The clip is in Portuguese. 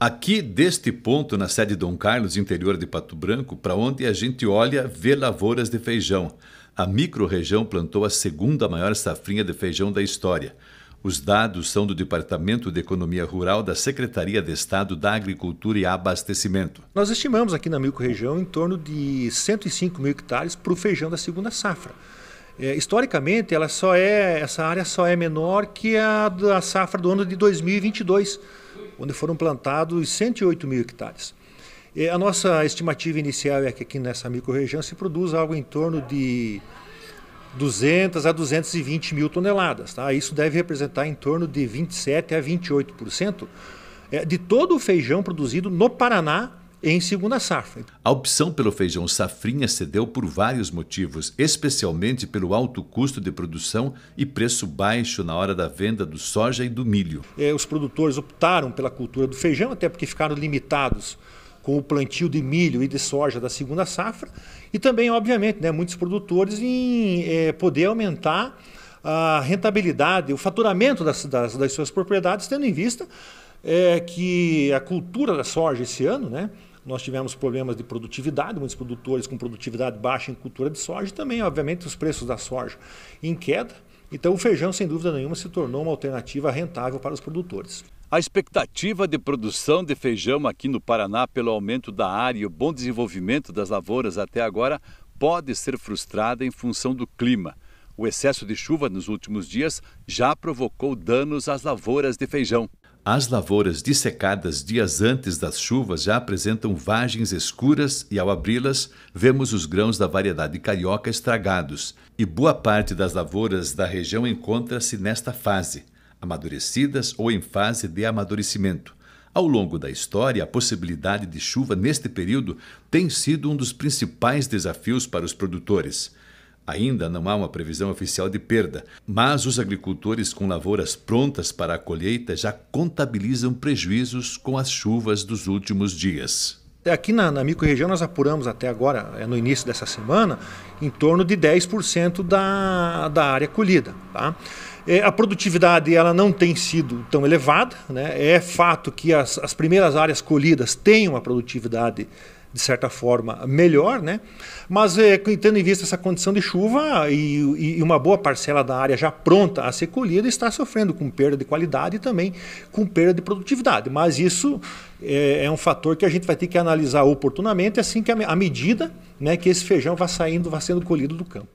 Aqui, deste ponto, na sede Dom Carlos, interior de Pato Branco, para onde a gente olha, vê lavouras de feijão. A microrregião plantou a segunda maior safrinha de feijão da história. Os dados são do Departamento de Economia Rural da Secretaria de Estado da Agricultura e Abastecimento. Nós estimamos aqui na microrregião em torno de 105 mil hectares para o feijão da segunda safra. É, historicamente, ela só é, essa área só é menor que a da safra do ano de 2022 onde foram plantados 108 mil hectares. E a nossa estimativa inicial é que aqui nessa microrregião se produza algo em torno de 200 a 220 mil toneladas. Tá? Isso deve representar em torno de 27 a 28% é, de todo o feijão produzido no Paraná em segunda safra. A opção pelo feijão safrinha cedeu por vários motivos, especialmente pelo alto custo de produção e preço baixo na hora da venda do soja e do milho. É, os produtores optaram pela cultura do feijão, até porque ficaram limitados com o plantio de milho e de soja da segunda safra, e também, obviamente, né, muitos produtores em é, poder aumentar a rentabilidade, o faturamento das, das, das suas propriedades, tendo em vista é, que a cultura da soja esse ano, né, nós tivemos problemas de produtividade, muitos produtores com produtividade baixa em cultura de soja, e também, obviamente, os preços da soja em queda. Então, o feijão, sem dúvida nenhuma, se tornou uma alternativa rentável para os produtores. A expectativa de produção de feijão aqui no Paraná, pelo aumento da área e o bom desenvolvimento das lavouras até agora, pode ser frustrada em função do clima. O excesso de chuva nos últimos dias já provocou danos às lavouras de feijão. As lavouras dissecadas dias antes das chuvas já apresentam vagens escuras e, ao abri-las, vemos os grãos da variedade carioca estragados, e boa parte das lavouras da região encontra-se nesta fase, amadurecidas ou em fase de amadurecimento. Ao longo da história, a possibilidade de chuva neste período tem sido um dos principais desafios para os produtores. Ainda não há uma previsão oficial de perda, mas os agricultores com lavouras prontas para a colheita já contabilizam prejuízos com as chuvas dos últimos dias. É, aqui na, na microrregião nós apuramos até agora, é no início dessa semana, em torno de 10% da, da área colhida. Tá? É, a produtividade ela não tem sido tão elevada. Né? É fato que as, as primeiras áreas colhidas têm uma produtividade de certa forma, melhor, né? Mas é, tendo em vista essa condição de chuva e, e, uma boa parcela da área já pronta a ser colhida está sofrendo com perda de qualidade e também com perda de produtividade. Mas isso é, é um fator que a gente vai ter que analisar oportunamente assim que a, medida né, que esse feijão vá saindo, vá sendo colhido do campo.